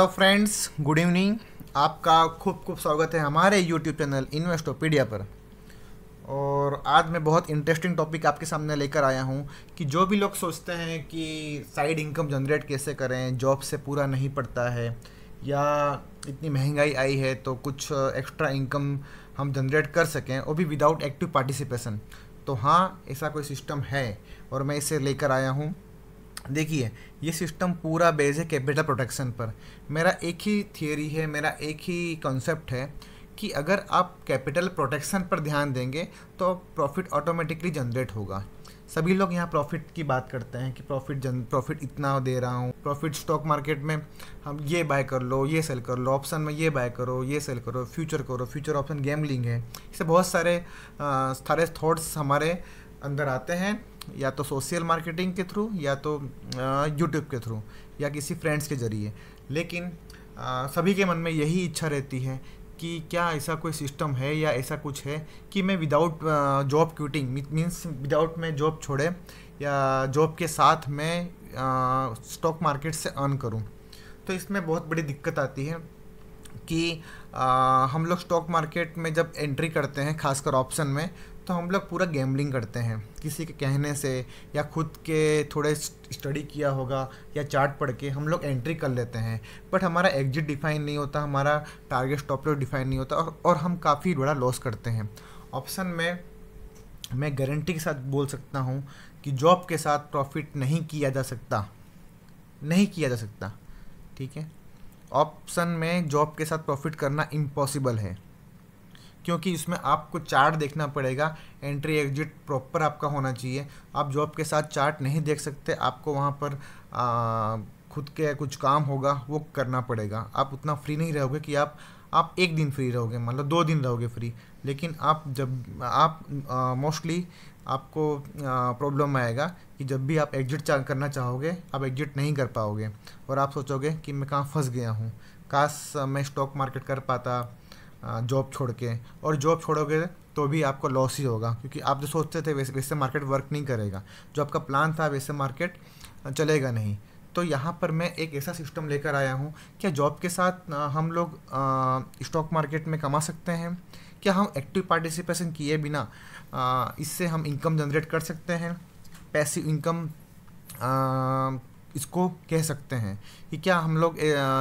Hello friends good evening आपका खूब खूब स्वागत है हमारे यूट्यूब चैनल इन्वेस्टोपीडिया पर और आज मैं बहुत इंटरेस्टिंग टॉपिक आपके सामने लेकर आया हूँ कि जो भी लोग सोचते हैं कि साइड इनकम जनरेट कैसे करें जॉब से पूरा नहीं पड़ता है या इतनी महंगाई आई है तो कुछ एक्स्ट्रा इनकम हम जनरेट कर सकें वो भी विदाउट एक्टिव पार्टिसिपेशन तो हाँ ऐसा कोई सिस्टम है और मैं इसे लेकर आया हूँ देखिए ये सिस्टम पूरा बेस है कैपिटल प्रोटेक्शन पर मेरा एक ही थियोरी है मेरा एक ही कॉन्सेप्ट है कि अगर आप कैपिटल प्रोटेक्शन पर ध्यान देंगे तो प्रॉफिट ऑटोमेटिकली जनरेट होगा सभी लोग यहाँ प्रॉफिट की बात करते हैं कि प्रॉफिट जन प्रॉफिट इतना दे रहा हूँ प्रॉफिट स्टॉक मार्केट में हम ये बाय कर लो ये सेल कर लो ऑप्शन में ये बाय करो ये सेल करो फ्यूचर करो फ्यूचर ऑप्शन गेमलिंग है इससे बहुत सारे सारे थॉट्स हमारे अंदर आते हैं या तो सोशल मार्केटिंग के थ्रू या तो यूट्यूब के थ्रू या किसी फ्रेंड्स के ज़रिए लेकिन आ, सभी के मन में यही इच्छा रहती है कि क्या ऐसा कोई सिस्टम है या ऐसा कुछ है कि मैं without job quitting means without मैं जॉब छोड़े या जॉब के साथ मैं स्टॉक मार्केट से अर्न करूं तो इसमें बहुत बड़ी दिक्कत आती है कि आ, हम लोग स्टॉक मार्केट में जब एंट्री करते हैं खासकर ऑप्शन में तो हम लोग पूरा गैम्बलिंग करते हैं किसी के कहने से या खुद के थोड़े स्टडी किया होगा या चार्ट पढ़ के हम लोग एंट्री कर लेते हैं बट हमारा एग्जिट डिफाइन नहीं होता हमारा टारगेट स्टॉप लॉस डिफाइन नहीं होता और, और हम काफ़ी बड़ा लॉस करते हैं ऑप्शन में मैं गारंटी के साथ बोल सकता हूँ कि जॉब के साथ प्रॉफिट नहीं किया जा सकता नहीं किया जा सकता ठीक है ऑप्शन में जॉब के साथ प्रॉफिट करना इम्पॉसिबल है क्योंकि इसमें आपको चार्ट देखना पड़ेगा एंट्री एग्जिट प्रॉपर आपका होना चाहिए आप जॉब के साथ चार्ट नहीं देख सकते आपको वहाँ पर आ, खुद के कुछ काम होगा वो करना पड़ेगा आप उतना फ्री नहीं रहोगे कि आप आप एक दिन फ्री रहोगे मतलब दो दिन रहोगे फ्री लेकिन आप जब आप मोस्टली आपको प्रॉब्लम आएगा कि जब भी आप एग्जिट चा, करना चाहोगे आप एग्जिट नहीं कर पाओगे और आप सोचोगे कि मैं कहाँ फंस गया हूँ काश मैं स्टॉक मार्केट कर पाता जॉब छोड़ के और जॉब छोड़ोगे तो भी आपको लॉस ही होगा क्योंकि आप जो सोचते थे वैसे वैसे मार्केट वर्क नहीं करेगा जो आपका प्लान था वैसे मार्केट चलेगा नहीं तो यहाँ पर मैं एक ऐसा सिस्टम लेकर आया हूँ क्या जॉब के साथ हम लोग स्टॉक मार्केट में कमा सकते हैं क्या हम एक्टिव पार्टिसिपेशन किए बिना इससे हम इनकम जनरेट कर सकते हैं पैसिव इनकम इसको कह सकते हैं कि क्या हम लोग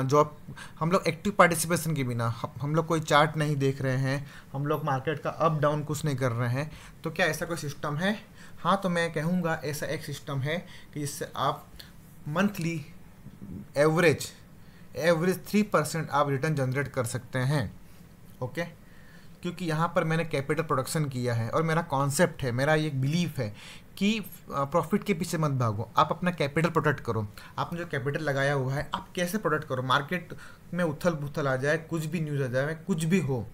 जॉब हम लोग एक्टिव पार्टिसिपेशन के बिना हम लोग कोई चार्ट नहीं देख रहे हैं हम लोग मार्केट का अप डाउन कुछ नहीं कर रहे हैं तो क्या ऐसा कोई सिस्टम है हाँ तो मैं कहूँगा ऐसा एक सिस्टम है कि जिससे आप monthly average average three percent आप रिटर्न जनरेट कर सकते हैं ओके क्योंकि यहाँ पर मैंने कैपिटल प्रोडक्शन किया है और मेरा कॉन्सेप्ट है मेरा ये बिलीफ है कि प्रॉफिट के पीछे मत भागो आप अपना कैपिटल प्रोटेक्ट करो आपने जो कैपिटल लगाया हुआ है आप कैसे प्रोटेक्ट करो मार्केट में उथल पुथल आ जाए कुछ भी न्यूज़ आ जाए कुछ भी हो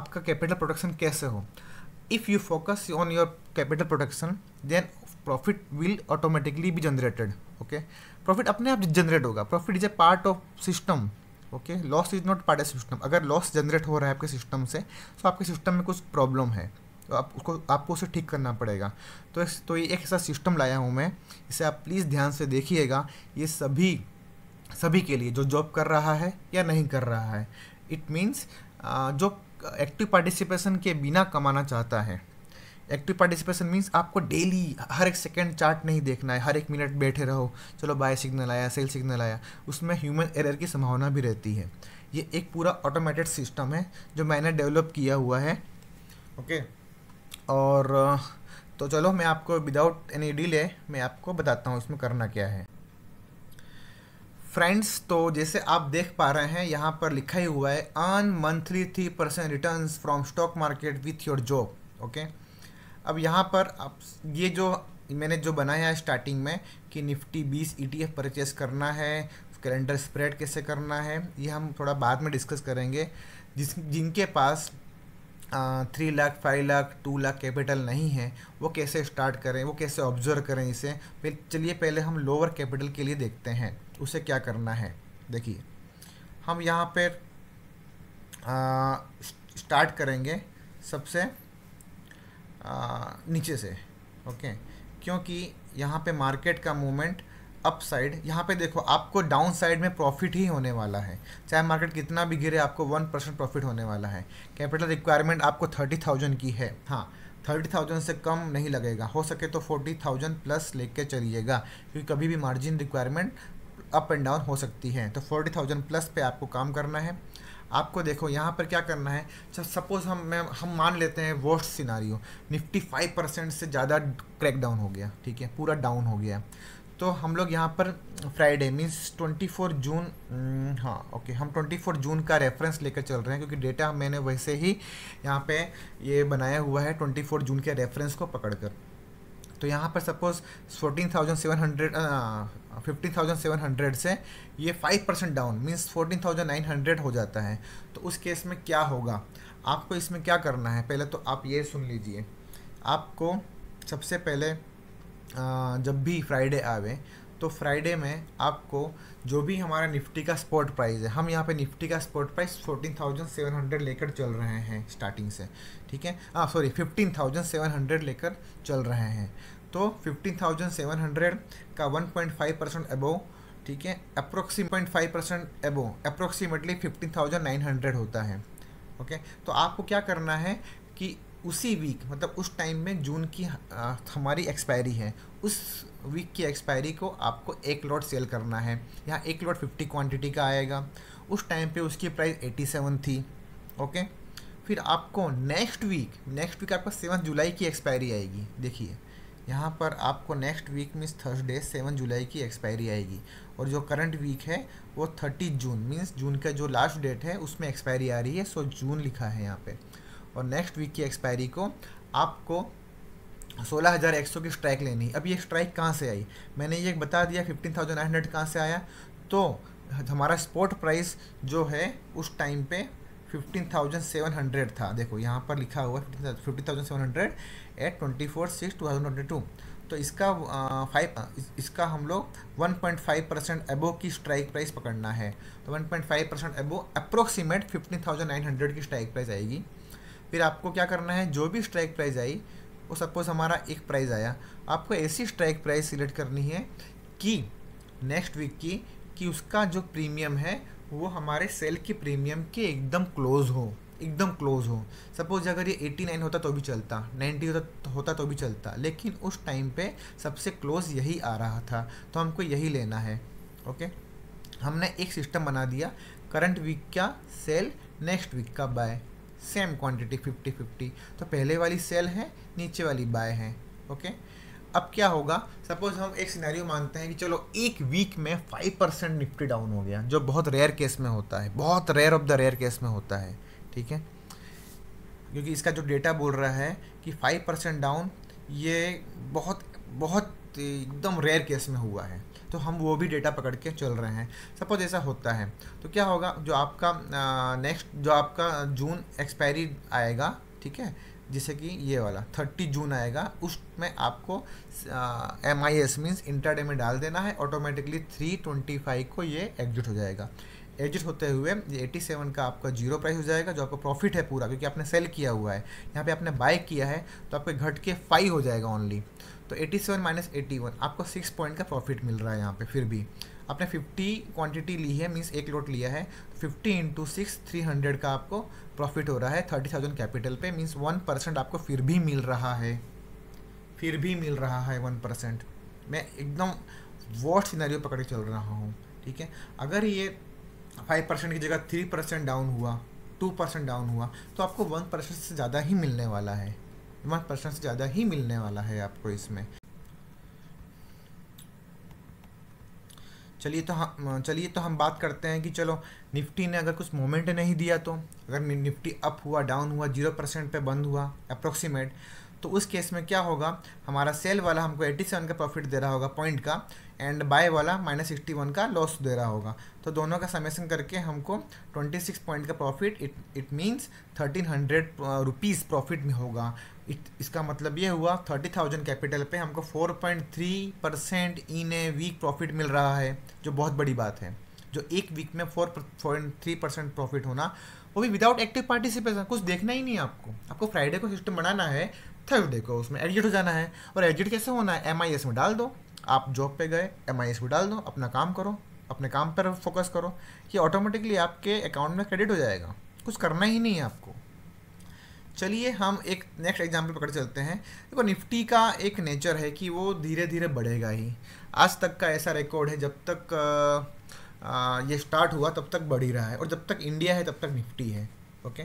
आपका कैपिटल प्रोटेक्शन कैसे हो if you focus on your capital protection then profit will automatically be generated okay profit अपने आप जनरेट होगा profit is a part of system okay loss is not part of system अगर loss generate हो रहा है आपके system से तो आपके सिस्टम में कुछ प्रॉब्लम है आप उसको आपको उसे ठीक करना पड़ेगा तो एक, तो ये एक ऐसा सिस्टम लाया हूँ मैं इसे आप प्लीज़ ध्यान से देखिएगा ये सभी सभी के लिए जो जॉब कर रहा है या नहीं कर रहा है इट मीन्स जो एक्टिव पार्टिसिपेशन के बिना कमाना चाहता है एक्टिव पार्टिसिपेशन मीन्स आपको डेली हर एक सेकेंड चार्ट नहीं देखना है हर एक मिनट बैठे रहो चलो बाय सिग्नल आया सेल सिग्नल आया उसमें ह्यूमन एरर की संभावना भी रहती है ये एक पूरा ऑटोमेटेड सिस्टम है जो मैंने डेवलप किया हुआ है ओके okay. और तो चलो मैं आपको विदाउट एनी डिले मैं आपको बताता हूँ इसमें करना क्या है फ्रेंड्स तो जैसे आप देख पा रहे हैं यहाँ पर लिखा ही हुआ है earn monthly three percent return from stock market with your job okay अब यहाँ पर आप ये जो मैंने जो बनाया है स्टार्टिंग में कि निफ्टी बीस ई टी परचेस करना है कैलेंडर स्प्रेड कैसे करना है ये हम थोड़ा बाद में डिस्कस करेंगे जिस जिनके पास three lakh five lakh two lakh capital नहीं है वो कैसे स्टार्ट करें वो कैसे ऑब्जर्व करें इसे फिर चलिए पहले हम लोअर कैपिटल के लिए देखते हैं उसे क्या करना है देखिए हम यहाँ पर स्टार्ट करेंगे सबसे नीचे से ओके क्योंकि यहाँ पे मार्केट का मूवमेंट अप साइड यहाँ पे देखो आपको डाउन साइड में प्रॉफिट ही होने वाला है चाहे मार्केट कितना भी गिरे आपको वन परसेंट प्रॉफिट होने वाला है कैपिटल रिक्वायरमेंट आपको थर्टी थाउजेंड की है हाँ थर्टी थाउजेंड से कम नहीं लगेगा हो सके तो फोर्टी थाउजेंड प्लस लेके चलिएगा क्योंकि कभी भी margin requirement up and down हो सकती है तो फोर्टी थाउजेंड प्लस पर आपको काम करना है आपको देखो यहाँ पर क्या करना है सपोज़ हम मैं हम मान लेते हैं worst scenario Nifty five percent से ज़्यादा क्रैक डाउन हो गया ठीक है पूरा डाउन हो गया तो हम लोग यहाँ पर फ्राइडे मीन्स 24 जून हाँ ओके हम 24 जून का रेफरेंस लेकर चल रहे हैं क्योंकि डेटा मैंने वैसे ही यहाँ पे ये बनाया हुआ है 24 जून के रेफरेंस को पकड़कर तो यहाँ पर suppose fourteen thousand seven hundred fifteen thousand seven hundred से ये five percent down means 14,900 thousand nine hundred हो जाता है तो उस केस में क्या होगा आपको इसमें क्या करना है पहले तो आप ये सुन लीजिए आपको सबसे पहले जब भी फ्राइडे आवे तो फ्राइडे में आपको जो भी हमारा निफ्टी का स्पॉट प्राइस है हम यहाँ पे निफ्टी का spot price fourteen thousand seven hundred लेकर चल रहे हैं स्टार्टिंग से ठीक है हाँ sorry fifteen thousand seven hundred लेकर चल रहे हैं तो 15,700 थाउजेंड सेवन हंड्रेड का one point five percent above ठीक है point five percent above approximately fifteen thousand nine hundred होता है ओके तो आपको क्या करना है कि उसी वीक मतलब उस टाइम में जून की हमारी एक्सपायरी है उस वीक की एक्सपायरी को आपको एक लॉट सेल करना है यहाँ एक लॉट फिफ्टी क्वांटिटी का आएगा उस टाइम पे उसकी प्राइस एटी सेवन थी ओके फिर आपको नेक्स्ट वीक नेक्स्ट वीक आपको सेवन जुलाई की एक्सपायरी आएगी देखिए यहाँ पर आपको next week means Thursday seven जुलाई की एक्सपायरी आएगी और जो करंट वीक है वो थर्टी जून मीन्स जून का जो लास्ट डेट है उसमें एक्सपायरी आ रही है सो जून लिखा है यहाँ पर और नेक्स्ट वीक की एक्सपायरी को आपको सोलह हज़ार एक सौ की स्ट्राइक लेनी अब ये स्ट्राइक कहाँ से आई मैंने ये बता दिया फिफ्टीन थाउजेंड नाइन हंड्रेड कहाँ से आया तो हमारा स्पॉट प्राइस जो है उस टाइम पे फिफ्टीन थाउजेंड सेवन हंड्रेड था देखो यहाँ पर लिखा हुआ है fifteen thousand seven hundred at twenty four six two thousand twenty two तो इसका फाइव इसका हम लोग वन पॉइंट फाइव परसेंट एबो की स्ट्राइक प्राइस पकड़ना है तो one point five percent above approximate fifteen thousand nine hundred की स्ट्राइक प्राइस आएगी फिर आपको क्या करना है जो भी स्ट्राइक प्राइस आई वो सपोज हमारा एक प्राइस आया आपको ऐसी स्ट्राइक प्राइस सिलेक्ट करनी है कि नेक्स्ट वीक की कि उसका जो प्रीमियम है वो हमारे सेल की प्रीमियम के एकदम क्लोज हो एकदम क्लोज हो सपोज अगर ये 89 होता तो भी चलता 90 होता होता तो भी चलता लेकिन उस टाइम पे सबसे क्लोज यही आ रहा था तो हमको यही लेना है ओके हमने एक सिस्टम बना दिया करंट वीक का सेल नेक्स्ट वीक का buy same quantity fifty fifty तो पहले वाली सेल है नीचे वाली बाय है ओके अब क्या होगा सपोज हम एक सिनेरियो मानते हैं कि चलो एक वीक में फाइव परसेंट निफ्टी डाउन हो गया जो बहुत रेयर केस में होता है बहुत rare of the rare case में होता है ठीक है क्योंकि इसका जो डेटा बोल रहा है कि फाइव परसेंट डाउन ये बहुत बहुत एकदम रेयर केस में हुआ है तो हम वो भी डेटा पकड़ के चल रहे हैं सपोज ऐसा होता है तो क्या होगा जो आपका नेक्स्ट जो आपका जून एक्सपायरी आएगा ठीक है जैसे कि ये वाला थर्टी जून आएगा उसमें आपको M I S means intraday में डाल देना है ऑटोमेटिकली थ्री ट्वेंटी फाइव को ये एग्जिट हो जाएगा एग्जिट होते हुए ये एटी सेवन का आपका जीरो प्राइस हो जाएगा जो आपका प्रॉफिट है पूरा क्योंकि आपने सेल किया हुआ है यहाँ पे आपने बाय किया है तो आपके घट के फाइव हो जाएगा ओनली तो 87 सेवन माइनस एट्टी आपको सिक्स पॉइंट का प्रॉफिट मिल रहा है यहाँ पे फिर भी आपने 50 क्वांटिटी ली है मीन्स एक लोट लिया है 50 इंटू सिक्स थ्री हंड्रेड का आपको प्रॉफिट हो रहा है थर्टी थाउजेंड कैपिटल पे मीन्स वन परसेंट आपको फिर भी मिल रहा है फिर भी मिल रहा है वन परसेंट मैं एकदम वर्स्ट सिनेरियो पकड़ के चल रहा हूँ ठीक है अगर ये फाइव परसेंट की जगह थ्री परसेंट डाउन हुआ टू परसेंट डाउन हुआ तो आपको वन परसेंट से ज़्यादा ही मिलने वाला है पाँच परसेंट से ज़्यादा ही मिलने वाला है आपको इसमें चलिए तो हम चलिए तो हम बात करते हैं कि चलो निफ्टी ने अगर कुछ मोमेंट नहीं दिया तो अगर निफ्टी अप हुआ डाउन हुआ जीरो परसेंट पर बंद हुआ अप्रोक्सीमेट तो उस केस में क्या होगा हमारा सेल वाला हमको 87 का प्रॉफिट दे रहा होगा पॉइंट का एंड बाय वाला माइनस सिक्सटी का लॉस दे रहा होगा तो दोनों का समेसन करके हमको 26 पॉइंट का profit it it means thirteen hundred rupees profit में होगा इट इसका मतलब ये हुआ थर्टी थाउजेंड कैपिटल पे हमको four point three percent in a week profit मिल रहा है जो बहुत बड़ी बात है जो एक वीक में four point three percent profit होना वो भी विदाउट एक्टिव पार्टिसिपेशन कुछ देखना ही नहीं है आपको आपको फ्राइडे को सिस्टम बनाना है थर्सडे को उसमें एडजिट हो जाना है और एडजिट कैसे होना है एम में डाल दो आप जॉब पे गए एम में डाल दो अपना काम करो अपने काम पर फोकस करो कि ऑटोमेटिकली आपके अकाउंट में क्रेडिट हो जाएगा कुछ करना ही नहीं है आपको चलिए हम एक नेक्स्ट एग्जाम्पल पकड़ चलते हैं देखो निफ्टी का एक नेचर है कि वो धीरे धीरे बढ़ेगा ही आज तक का ऐसा रिकॉर्ड है जब तक आ, ये स्टार्ट हुआ तब तक बढ़ ही रहा है और जब तक इंडिया है तब तक निफ्टी है ओके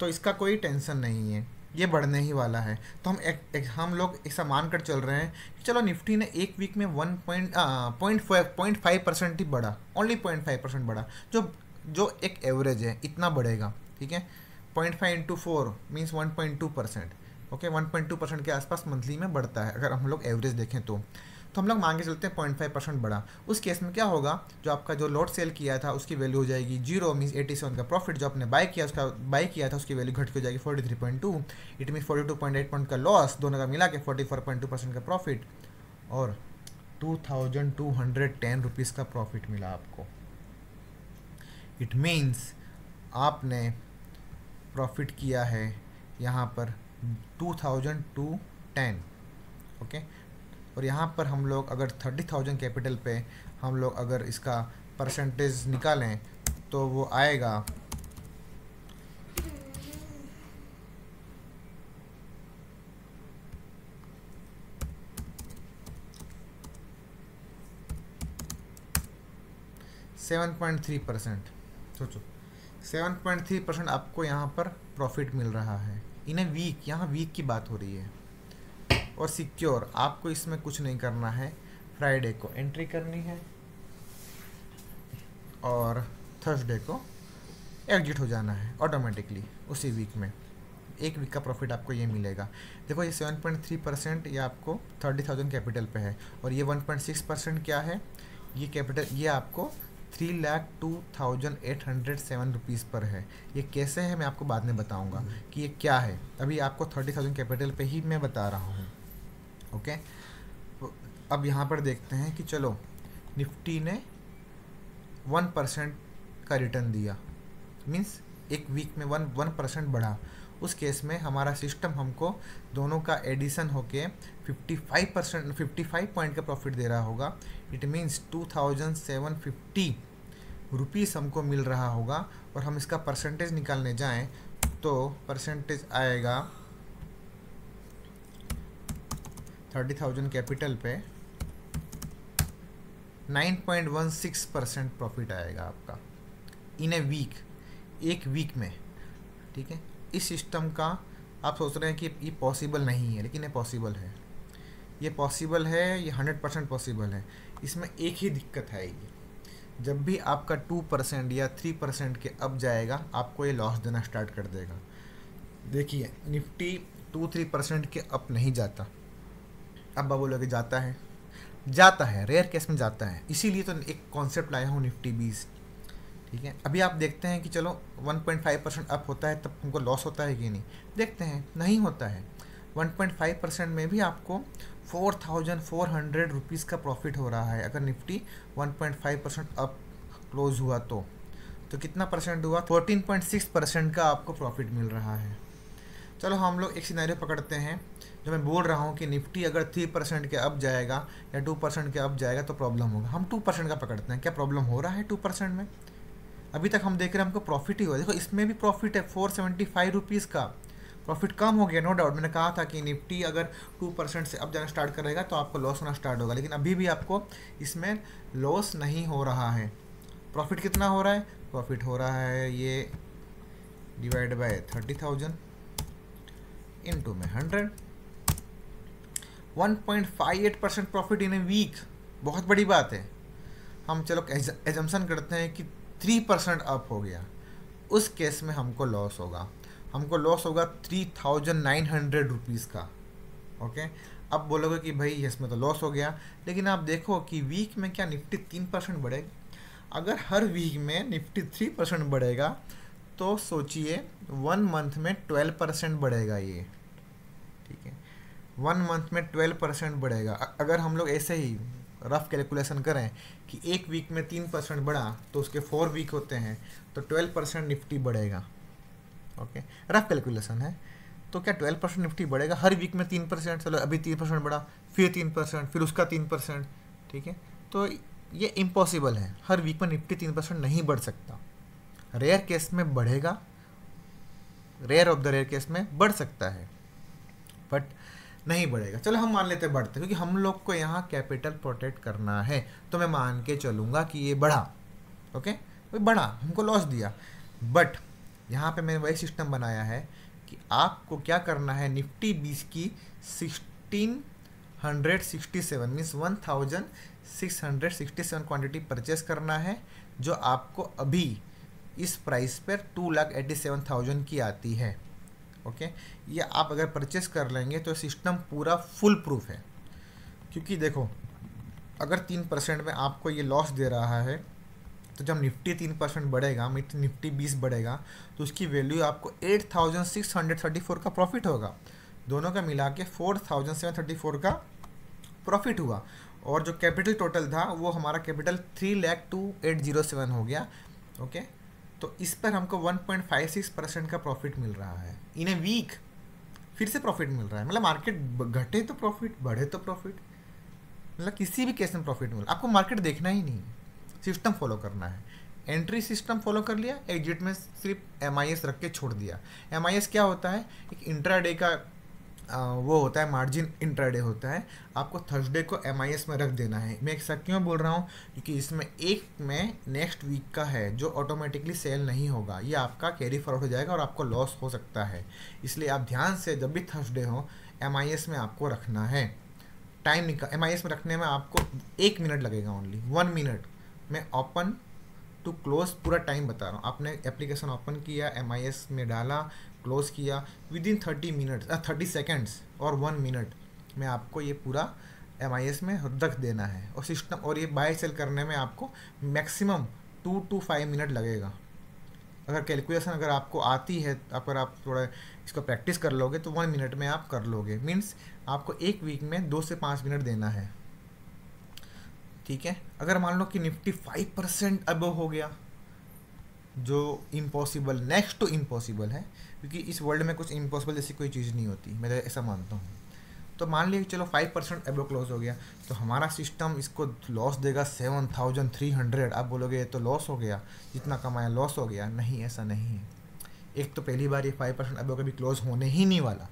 तो इसका कोई टेंशन नहीं है ये बढ़ने ही वाला है तो हम एक, एक हम लोग ऐसा मान कर चल रहे हैं कि चलो निफ्टी ने एक वीक में one point point point five percent ही बढ़ा ओनली पॉइंट फाइव परसेंट बढ़ा जो जो एक एवरेज है इतना बढ़ेगा ठीक है point five into four means one point two percent okay one point two percent के आसपास मंथली में बढ़ता है अगर हम लोग एवरेज देखें तो तो हम लोग मान के चलते हैं पॉइंट फाइव परसेंट बढ़ा उस केस में क्या होगा जो आपका जो लॉट सेल किया था उसकी वैल्यू हो जाएगी जीरो मीन्स एटी सेवन का प्रॉफिट जो आपने बाय किया उसका बाय किया था उसकी वैल्यू घट के हो जाएगी forty three point two it mean forty two point eight point का लॉस दोनों का मिला के forty four point two percent का प्रॉफिट और two thousand two hundred ten rupees का प्रॉफिट मिला आपको इट मीन्स आपने प्रॉफिट किया है यहाँ पर two thousand two ten okay और यहाँ पर हम लोग अगर थर्टी थाउजेंड कैपिटल पे हम लोग अगर इसका परसेंटेज निकालें तो वो आएगा सेवन पॉइंट थ्री परसेंट सोचो सेवन पॉइंट थ्री परसेंट आपको यहाँ पर प्रॉफिट मिल रहा है इन ए वीक यहाँ वीक की बात हो रही है और सिक्योर आपको इसमें कुछ नहीं करना है फ्राइडे को एंट्री करनी है और थर्सडे को एग्जिट हो जाना है ऑटोमेटिकली उसी वीक में एक वीक का प्रॉफिट आपको ये मिलेगा देखो ये सेवन पॉइंट थ्री परसेंट ये आपको थर्टी थाउजेंड कैपिटल पे है और ये वन पॉइंट सिक्स परसेंट क्या है ये कैपिटल ये आपको three lakh two thousand eight hundred seven rupees पर है ये कैसे है मैं आपको बाद में बताऊंगा कि ये क्या है अभी आपको थर्टी थाउजेंड कैपिटल पे ही मैं बता रहा हूँ ओके तो अब यहाँ पर देखते हैं कि चलो निफ्टी ने वन परसेंट का रिटर्न दिया मीन्स एक वीक में वन वन परसेंट बढ़ा उस केस में हमारा सिस्टम हमको दोनों का एडिशन होके 55 परसेंट फिफ्टी पॉइंट का प्रॉफिट दे रहा होगा इट सेवन 2750 रुपीज़ हमको मिल रहा होगा और हम इसका परसेंटेज निकालने जाएं तो परसेंटेज आएगा थर्टी थाउजेंड कैपिटल पे nine point one six percent profit आएगा आपका इन ए वीक एक वीक में ठीक है इस सिस्टम का आप सोच रहे हैं कि ये पॉसिबल नहीं है लेकिन ये पॉसिबल है ये पॉसिबल है ये हंड्रेड परसेंट पॉसिबल है इसमें एक ही दिक्कत आएगी जब भी आपका टू परसेंट या थ्री परसेंट के अप जाएगा आपको ये लॉस देना स्टार्ट कर देगा देखिए निफ्टी टू थ्री परसेंट के अप नहीं जाता अब बोलोगे जाता है जाता है रेयर केस में जाता है इसीलिए तो एक कॉन्सेप्ट लाया हूँ निफ्टी बीस ठीक है अभी आप देखते हैं कि चलो 1.5 परसेंट अप होता है तब हमको लॉस होता है कि नहीं देखते हैं नहीं होता है 1.5 परसेंट में भी आपको 4,400 थाउजेंड का प्रॉफिट हो रहा है अगर निफ्टी 1.5 परसेंट अप क्लोज हुआ तो तो कितना परसेंट हुआ 14.6 परसेंट का आपको प्रॉफिट मिल रहा है चलो हम लोग एक सिनेरियो पकड़ते हैं जो मैं बोल रहा हूँ कि निफ्टी अगर थ्री परसेंट के अप जाएगा या टू परसेंट के अप जाएगा तो प्रॉब्लम होगा हम टू परसेंट का पकड़ते हैं क्या प्रॉब्लम हो रहा है टू परसेंट में अभी तक हम देख रहे हैं हमको प्रॉफिट ही हुआ देखो इसमें भी प्रॉफिट है फोर सेवेंटी फाइव रुपीज़ का प्रॉफिट कम हो गया नो डाउट मैंने कहा था कि निफ्टी अगर टू परसेंट से अब जाना स्टार्ट करेगा तो आपको लॉस होना स्टार्ट होगा लेकिन अभी भी आपको इसमें लॉस नहीं हो रहा है प्रॉफिट कितना हो रहा है प्रॉफिट हो रहा है ये divide by thirty thousand into में hundred 1.58 percent profit in a week बहुत बड़ी बात है हम चलो एजम्सन करते हैं कि थ्री परसेंट अप हो गया उस केस में हमको लॉस होगा हमको लॉस होगा three thousand nine hundred rupees का ओके अब बोलोगे कि भाई इसमें तो लॉस हो गया लेकिन आप देखो कि वीक में क्या निफ्टी तीन परसेंट बढ़ेगा अगर हर वीक में निफ्टी थ्री परसेंट बढ़ेगा तो सोचिए वन मंथ में ट्वेल्व परसेंट बढ़ेगा ये वन मंथ में ट्वेल्व परसेंट बढ़ेगा अगर हम लोग ऐसे ही रफ कैलकुलेशन करें कि एक वीक में तीन परसेंट बढ़ा तो उसके फोर वीक होते हैं तो ट्वेल्व परसेंट निफ्टी बढ़ेगा ओके रफ कैलकुलेशन है तो क्या ट्वेल्व परसेंट निफ्टी बढ़ेगा हर वीक में तीन परसेंट चलो अभी तीन परसेंट बढ़ा फिर तीन परसेंट फिर उसका तीन परसेंट ठीक है तो ये इम्पॉसिबल है हर वीक में निफ्टी तीन परसेंट नहीं बढ़ सकता रेयर केस में बढ़ेगा rare of the rare case में बढ़ सकता है बट नहीं बढ़ेगा चलो हम मान लेते हैं बढ़ते क्योंकि हम लोग को यहाँ कैपिटल प्रोटेक्ट करना है तो मैं मान के चलूँगा कि ये बढ़ा ओके okay? तो बढ़ा हमको लॉस दिया बट यहाँ पे मैंने वही सिस्टम बनाया है कि आपको क्या करना है निफ्टी बीस की sixteen hundred sixty seven means one thousand six hundred sixty seven quantity purchase करना है जो आपको अभी इस प्राइस पर two lakh eighty seven thousand की आती है ओके ये आप अगर परचेस कर लेंगे तो सिस्टम पूरा फुल प्रूफ है क्योंकि देखो अगर तीन परसेंट में आपको ये लॉस दे रहा है तो जब निफ्टी तीन परसेंट बढ़ेगा मिट निफ्टी बीस बढ़ेगा तो उसकी वैल्यू आपको eight thousand six hundred thirty four का प्रॉफिट होगा दोनों का मिला के four thousand seven thirty four का प्रॉफिट हुआ और जो कैपिटल टोटल था वो हमारा capital three lakh two eight zero seven हो गया ओके तो इस पर हमको 1.56 परसेंट का प्रॉफिट मिल रहा है इन ए वीक फिर से प्रॉफिट मिल रहा है मतलब मार्केट घटे तो प्रॉफिट बढ़े तो प्रॉफिट मतलब किसी भी केस में प्रॉफिट मिल आपको मार्केट देखना ही नहीं सिस्टम फॉलो करना है एंट्री सिस्टम फॉलो कर लिया एग्जिट में सिर्फ एम रख के छोड़ दिया एम क्या होता है एक इंट्रा का वो होता है मार्जिन इंट्राडे होता है आपको थर्सडे को एम में रख देना है मैं एक साथ क्यों बोल रहा हूँ क्योंकि इसमें एक में नेक्स्ट वीक का है जो ऑटोमेटिकली सेल नहीं होगा ये आपका कैरी फॉरवर्ड हो जाएगा और आपको लॉस हो सकता है इसलिए आप ध्यान से जब भी थर्सडे हो एम में आपको रखना है टाइम निकाल एम में रखने में आपको एक मिनट लगेगा ओनली वन मिनट मैं ओपन टू क्लोज पूरा टाइम बता रहा हूँ आपने एप्लीकेशन ओपन किया एम में डाला क्लोज़ किया within thirty minute thirty seconds और वन मिनट में आपको ये पूरा एम में रख देना है और सिस्टम और ये बाय सेल करने में आपको maximum two two five minute लगेगा अगर कैलकुलेशन अगर आपको आती है अगर आप थोड़ा इसको प्रैक्टिस कर लोगे तो वन मिनट में आप कर लोगे मीन्स आपको एक वीक में दो से पाँच मिनट देना है ठीक है अगर मान लो कि निफ्टी फाइव परसेंट अब हो गया जो इम्पॉसिबल नेक्स्ट टू इम्पॉसिबल है क्योंकि इस वर्ल्ड में कुछ इम्पॉसिबल जैसी कोई चीज़ नहीं होती मैं तो ऐसा मानता हूँ तो मान लीजिए चलो फाइव परसेंट एबो क्लोज हो गया तो हमारा सिस्टम इसको लॉस देगा सेवन थाउजेंड थ्री हंड्रेड आप बोलोगे ये तो लॉस हो गया जितना कमाया लॉस हो गया नहीं ऐसा नहीं है एक तो पहली बार ये फाइव परसेंट एबो कभी क्लोज होने ही नहीं वाला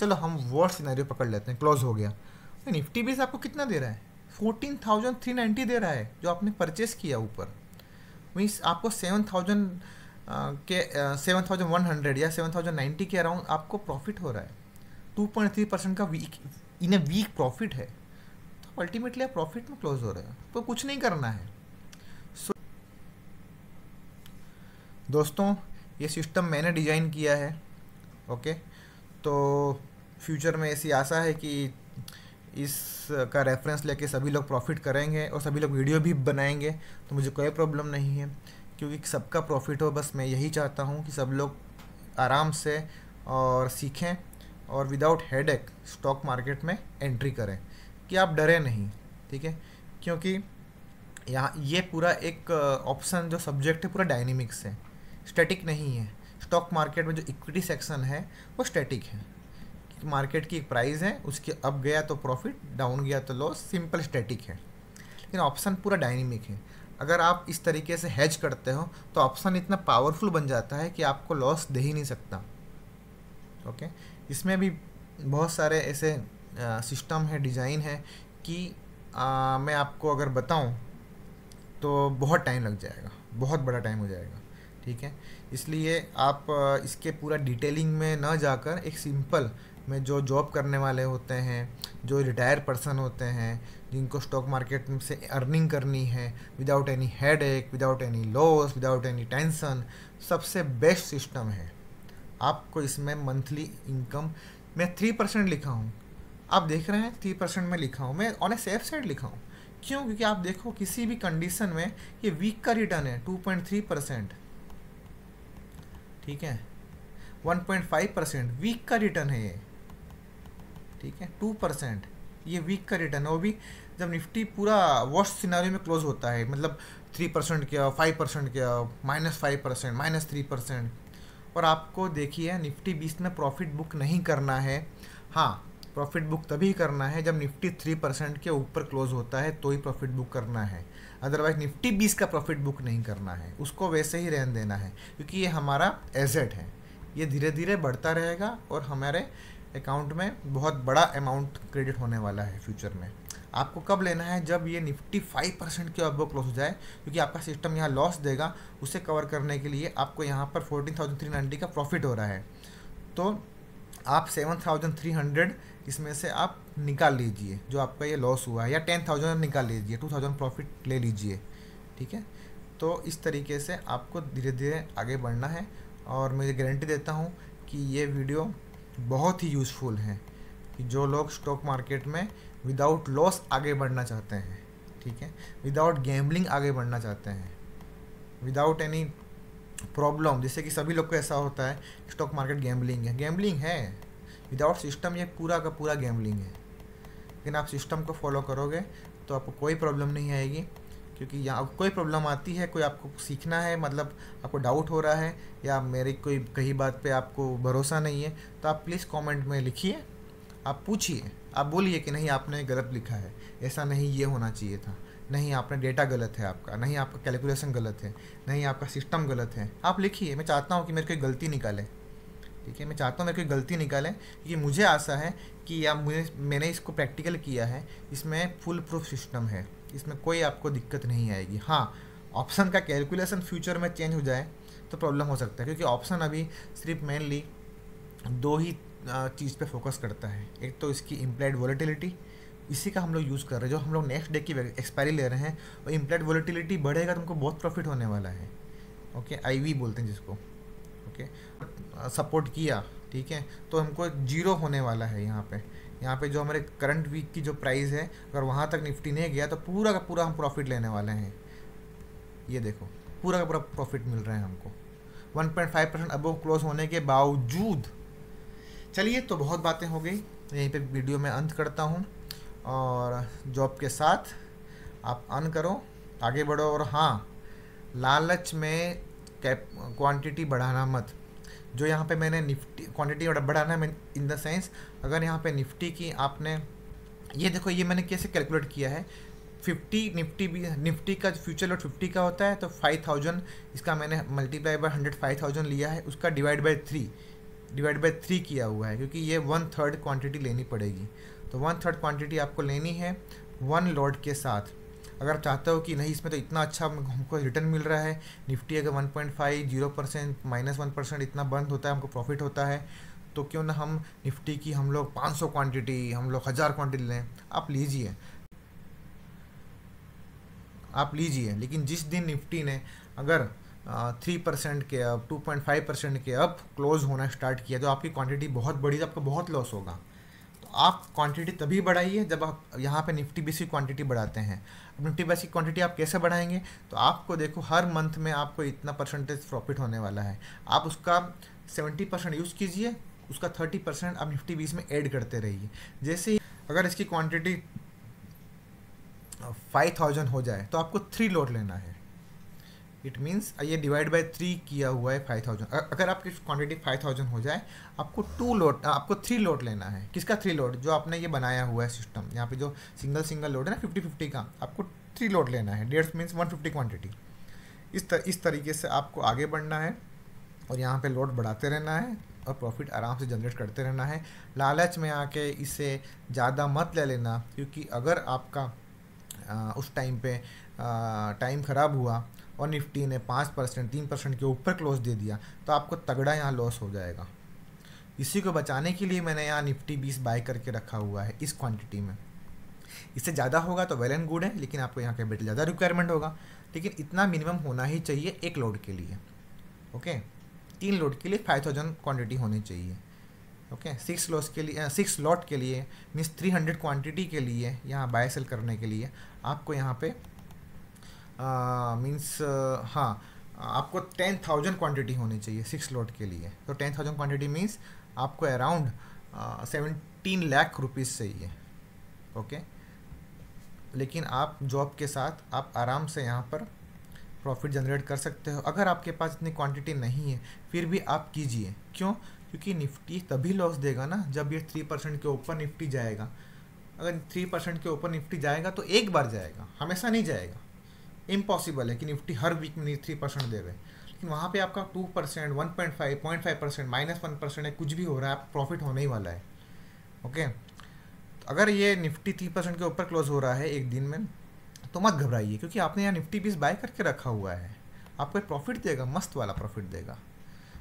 चलो हम वर्ड सिनेरियो पकड़ लेते हैं क्लोज हो गया निफ्टी बीस आपको कितना दे रहा है फोर्टीन थाउजेंड थ्री नाइन्टी दे रहा है जो आपने परचेस किया ऊपर मीन्स आपको सेवन थाउजेंड के सेवन थाउजेंड वन हंड्रेड या सेवन थाउजेंड नाइन्टी के अराउंड आपको प्रॉफिट हो रहा है टू पॉइंट थ्री परसेंट का week in a week profit है तो अल्टीमेटली आप प्रॉफिट में क्लोज हो रहे हैं तो कुछ नहीं करना है सो so, दोस्तों ये सिस्टम मैंने डिज़ाइन किया है ओके okay? तो फ्यूचर में ऐसी आशा है कि इस का रेफरेंस लेके सभी लोग प्रॉफिट करेंगे और सभी लोग वीडियो भी बनाएंगे तो मुझे कोई प्रॉब्लम नहीं है क्योंकि सबका प्रॉफिट हो बस मैं यही चाहता हूँ कि सब लोग आराम से और सीखें और विदाउट हेड स्टॉक मार्केट में एंट्री करें कि आप डरे नहीं ठीक है क्योंकि यहाँ ये पूरा एक ऑप्शन जो सब्जेक्ट है पूरा डायनेमिक्स है स्टैटिक नहीं है स्टॉक मार्केट में जो इक्विटी सेक्शन है वो स्टैटिक है मार्केट की एक प्राइस है उसके अप गया तो प्रॉफिट डाउन गया तो लॉस सिंपल स्टैटिक है लेकिन ऑप्शन पूरा डायनेमिक है अगर आप इस तरीके से हैज करते हो तो ऑप्शन इतना पावरफुल बन जाता है कि आपको लॉस दे ही नहीं सकता ओके इसमें भी बहुत सारे ऐसे सिस्टम है डिज़ाइन है कि आ, मैं आपको अगर बताऊं तो बहुत टाइम लग जाएगा बहुत बड़ा टाइम हो जाएगा ठीक है इसलिए आप इसके पूरा डिटेलिंग में ना जाकर एक सिंपल में जो जॉब करने वाले होते हैं जो रिटायर पर्सन होते हैं जिनको स्टॉक मार्केट से अर्निंग करनी है विदाउट एनी हेड एक without any loss without any tension सबसे बेस्ट सिस्टम है आपको इसमें मंथली इनकम मैं थ्री परसेंट लिखा हूँ आप देख रहे हैं थ्री परसेंट में लिखा हूँ मैं ऑन ए सेफ साइड लिखा हूँ क्यों क्योंकि आप देखो किसी भी कंडीशन में ये वीक का रिटर्न है टू पॉइंट थ्री परसेंट ठीक है one point five percent week का रिटर्न है ये ठीक है टू परसेंट ये वीक का रिटर्न है वो भी जब निफ्टी पूरा वर्ष सिनारी में क्लोज होता है मतलब थ्री परसेंट क्या फाइव परसेंट क्या minus five percent minus three percent और आपको देखिए निफ्टी बीस में प्रॉफिट बुक नहीं करना है हाँ प्रॉफिट बुक तभी करना है जब निफ्टी थ्री परसेंट के ऊपर क्लोज होता है तो ही प्रॉफिट बुक करना है अदरवाइज निफ्टी बीस का प्रॉफिट बुक नहीं करना है उसको वैसे ही रहन देना है क्योंकि ये हमारा एजेट है ये धीरे धीरे बढ़ता रहेगा और हमारे अकाउंट में बहुत बड़ा अमाउंट क्रेडिट होने वाला है फ्यूचर में आपको कब लेना है जब ये निफ्टी फाइव परसेंट के अबो क्लोज हो जाए क्योंकि आपका सिस्टम यहाँ लॉस देगा उसे कवर करने के लिए आपको यहाँ पर फोर्टीन थाउजेंड थ्री नाइन्टी का प्रॉफिट हो रहा है तो आप सेवन थाउजेंड थ्री हंड्रेड इसमें से आप निकाल लीजिए जो आपका ये लॉस हुआ है या टेन थाउजेंड निकाल लीजिए टू थाउजेंड प्रॉफिट ले लीजिए ठीक है तो इस तरीके से आपको धीरे धीरे आगे बढ़ना है और ये गारंटी देता हूँ कि ये वीडियो बहुत ही यूज़फुल हैं कि जो लोग स्टॉक मार्केट में विदाउट लॉस आगे बढ़ना चाहते हैं ठीक है विदाउट गैम्बलिंग आगे बढ़ना चाहते हैं विदाउट एनी प्रॉब्लम जैसे कि सभी लोग को ऐसा होता है स्टॉक मार्केट गैम्बलिंग है गैम्बलिंग है विदाउट सिस्टम ये पूरा का पूरा गैम्बलिंग है लेकिन आप सिस्टम को फॉलो करोगे तो आपको कोई प्रॉब्लम नहीं आएगी क्योंकि यहाँ कोई प्रॉब्लम आती है कोई आपको सीखना है मतलब आपको डाउट हो रहा है या मेरी कोई कहीं बात पे आपको भरोसा नहीं है तो आप प्लीज़ कमेंट में लिखिए आप पूछिए आप बोलिए कि नहीं आपने गलत लिखा है ऐसा नहीं ये होना चाहिए था नहीं आपने डेटा गलत है आपका नहीं आपका कैलकुलेशन गलत है नहीं आपका सिस्टम गलत है आप लिखिए मैं चाहता हूँ कि मेरे कोई गलती निकाले ठीक है मैं चाहता हूँ मेरे कोई गलती निकाले क्योंकि मुझे आशा है कि या मुझे मैंने इसको प्रैक्टिकल किया है इसमें फुल प्रूफ सिस्टम है इसमें कोई आपको दिक्कत नहीं आएगी हाँ ऑप्शन का कैलकुलेशन फ्यूचर में चेंज हो जाए तो प्रॉब्लम हो सकता है क्योंकि ऑप्शन अभी सिर्फ मेनली दो ही चीज़ पे फोकस करता है एक तो इसकी इम्प्लाइड वॉलीटिलिटी इसी का हम लोग यूज़ कर रहे हैं जो हम लोग नेक्स्ट डे की एक्सपायरी ले रहे हैं और इम्प्लाइड वॉलीटिलिटी बढ़ेगा तो हमको बहुत प्रॉफिट होने वाला है ओके आई बोलते हैं जिसको ओके सपोर्ट किया ठीक है तो हमको जीरो होने वाला है यहाँ पर यहाँ पे जो हमारे करंट वीक की जो प्राइस है अगर वहाँ तक निफ्टी नहीं गया तो पूरा का पूरा हम प्रॉफिट लेने वाले हैं ये देखो पूरा का पूरा प्रॉफिट मिल रहा है हमको 1.5 परसेंट अबो क्लोज होने के बावजूद चलिए तो बहुत बातें हो गई यहीं पे वीडियो में अंत करता हूँ और जॉब के साथ आप अन करो आगे बढ़ो और हाँ लालच में कैप क्वान्टिटी बढ़ाना मत जो यहाँ पे मैंने निफ्टी क्वांटिटी बढ़ाना है इन द सेंस अगर यहाँ पे निफ्टी की आपने ये देखो ये मैंने कैसे कैलकुलेट किया है फिफ्टी निफ्टी भी निफ्टी का फ्यूचर लोड फिफ्टी का होता है तो फाइव थाउजेंड इसका मैंने multiply by hundred five thousand लिया है उसका divide by three divide by three किया हुआ है क्योंकि ये वन थर्ड क्वान्टिटी लेनी पड़ेगी तो वन थर्ड क्वान्टिटी आपको लेनी है वन लॉड के साथ अगर चाहते हो कि नहीं इसमें तो इतना अच्छा हमको रिटर्न मिल रहा है निफ्टी अगर one point five zero percent minus one percent इतना बंद होता है हमको प्रॉफिट होता है तो क्यों ना हम निफ्टी की हम लोग 500 क्वांटिटी हम लोग हज़ार क्वांटिटी लें आप लीजिए आप लीजिए लेकिन जिस दिन निफ्टी ने अगर थ्री परसेंट के up to point five percent के अप क्लोज होना स्टार्ट किया तो आपकी क्वांटिटी बहुत बड़ी आपका बहुत लॉस होगा आप क्वांटिटी तभी बढ़ाइए जब आप यहाँ पे निफ्टी बीस की क्वांटिटी बढ़ाते हैं अब निफ्टी बीस की क्वांटिटी आप कैसे बढ़ाएंगे तो आपको देखो हर मंथ में आपको इतना परसेंटेज प्रॉफिट होने वाला है आप उसका सेवेंटी परसेंट यूज़ कीजिए उसका थर्टी परसेंट आप निफ्टी बीस में ऐड करते रहिए जैसे ही अगर इसकी क्वांटिटी फाइव थाउजेंड हो जाए तो आपको थ्री लोट लेना है इट मीन्स ये डिवाइड बाय थ्री किया हुआ है फाइव थाउजेंड अगर आपकी क्वांटिटी फाइव थाउजेंड हो जाए आपको टू लोड आपको थ्री लोड लेना है किसका थ्री लोड जो आपने ये बनाया हुआ है सिस्टम यहाँ पे जो सिंगल सिंगल लोड है ना फिफ्टी फिफ्टी का आपको थ्री लोड लेना है डेढ़ मीन्स वन फिफ्टी क्वान्टिटी इस तर, इस तरीके से आपको आगे बढ़ना है और यहाँ पे लोड बढ़ाते रहना है और प्रॉफिट आराम से जनरेट करते रहना है लालच में आके इसे ज़्यादा मत ले लेना क्योंकि अगर आपका आ, उस टाइम पे टाइम ख़राब हुआ और निफ्टी ने पाँच परसेंट तीन परसेंट के ऊपर क्लोज दे दिया तो आपको तगड़ा यहाँ लॉस हो जाएगा इसी को बचाने के लिए मैंने यहाँ निफ्टी बीस बाय करके रखा हुआ है इस क्वांटिटी में इससे ज़्यादा होगा तो वेल एंड गुड है लेकिन आपको यहाँ कैपिटल ज़्यादा रिक्वायरमेंट होगा लेकिन इतना मिनिमम होना ही चाहिए एक लोड के लिए ओके तीन लोड के लिए फाइव थाउजेंड क्वान्टिटी होनी चाहिए ओके सिक्स लॉस के लिए सिक्स लॉट के लिए मीन्स थ्री हंड्रेड क्वान्टिटी के लिए यहाँ बाय सेल करने के लिए आपको यहाँ पे मीन्स uh, हाँ आपको टेन थाउजेंड क्वान्टिटी होनी चाहिए सिक्स लोट के लिए तो टेन थाउजेंड क्वान्टिटी मीन्स आपको अराउंड सेवनटीन लाख रुपीज़ चाहिए ओके लेकिन आप जॉब के साथ आप आराम से यहाँ पर प्रॉफिट जनरेट कर सकते हो अगर आपके पास इतनी क्वांटिटी नहीं है फिर भी आप कीजिए क्यों क्योंकि निफ्टी तभी लॉस देगा ना जब ये थ्री परसेंट के ऊपर निफ्टी जाएगा अगर थ्री परसेंट के ऊपर निफ्टी जाएगा तो एक बार जाएगा हमेशा नहीं जाएगा इम्पॉसिबल है कि निफ्टी हर वीक में थ्री परसेंट दे रहे लेकिन वहाँ पे आपका two percent one point five point five percent minus one percent है कुछ भी हो रहा है आप प्रॉफिट होने ही वाला है ओके तो अगर ये निफ्टी थ्री परसेंट के ऊपर क्लोज हो रहा है एक दिन में तो मत घबराइए क्योंकि आपने यहाँ निफ्टी बीस बाय करके रखा हुआ है आपको प्रॉफिट देगा मस्त वाला प्रॉफिट देगा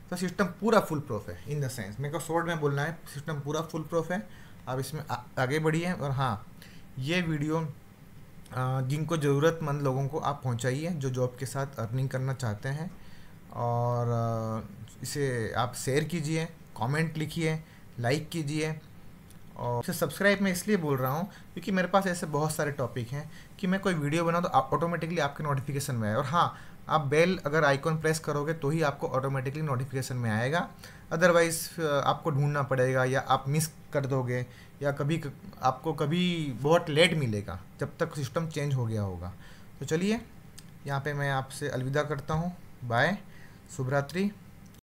तो सिस्टम पूरा फुल प्रूफ है इन द सेंस मेरे को शॉर्ट में बोलना है सिस्टम पूरा फुल प्रूफ है आप इसमें आ, आगे बढ़िए और हाँ ये वीडियो जिनको ज़रूरतमंद लोगों को आप पहुंचाइए जो जॉब के साथ अर्निंग करना चाहते हैं और इसे आप शेयर कीजिए कमेंट लिखिए लाइक कीजिए और इसे सब्सक्राइब मैं इसलिए बोल रहा हूँ क्योंकि मेरे पास ऐसे बहुत सारे टॉपिक हैं कि मैं कोई वीडियो बनाऊँ तो ऑटोमेटिकली आप, आपके नोटिफिकेशन में आए और हाँ आप बेल अगर आइकॉन प्रेस करोगे तो ही आपको ऑटोमेटिकली नोटिफिकेशन में आएगा अदरवाइज़ आपको ढूंढना पड़ेगा या आप मिस कर दोगे या कभी आपको कभी बहुत लेट मिलेगा जब तक सिस्टम चेंज हो गया होगा तो चलिए यहाँ पे मैं आपसे अलविदा करता हूँ बाय शुभरात्रि